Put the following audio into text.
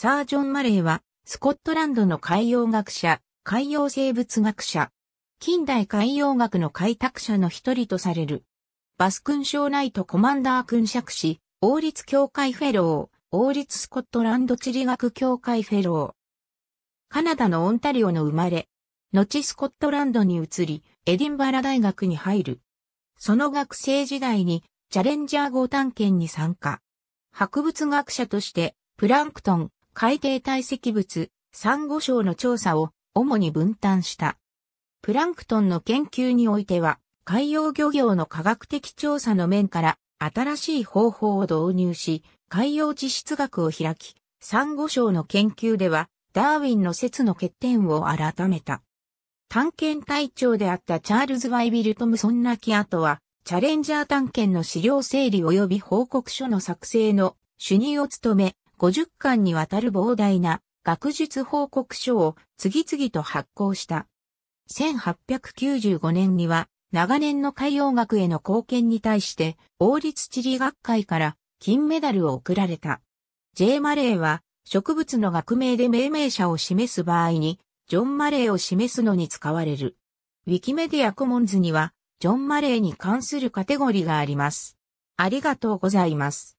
サージョン・マレーは、スコットランドの海洋学者、海洋生物学者、近代海洋学の開拓者の一人とされる。バス勲章ナイトコマンダー勲爵士、王立協会フェロー、王立スコットランド地理学協会フェロー。カナダのオンタリオの生まれ、後スコットランドに移り、エディンバラ大学に入る。その学生時代にチャレンジャー号探検に参加。博物学者として、プランクトン、海底堆積物、サンゴ礁の調査を主に分担した。プランクトンの研究においては、海洋漁業の科学的調査の面から新しい方法を導入し、海洋地質学を開き、サンゴ礁の研究では、ダーウィンの説の欠点を改めた。探検隊長であったチャールズ・ワイビル・トムソン・ナキアトは、チャレンジャー探検の資料整理及び報告書の作成の主任を務め、50巻にわたる膨大な学術報告書を次々と発行した。1895年には長年の海洋学への貢献に対して王立地理学会から金メダルを贈られた。J マレーは植物の学名で命名者を示す場合にジョン・マレーを示すのに使われる。ウィキメディアコモンズにはジョン・マレーに関するカテゴリがあります。ありがとうございます。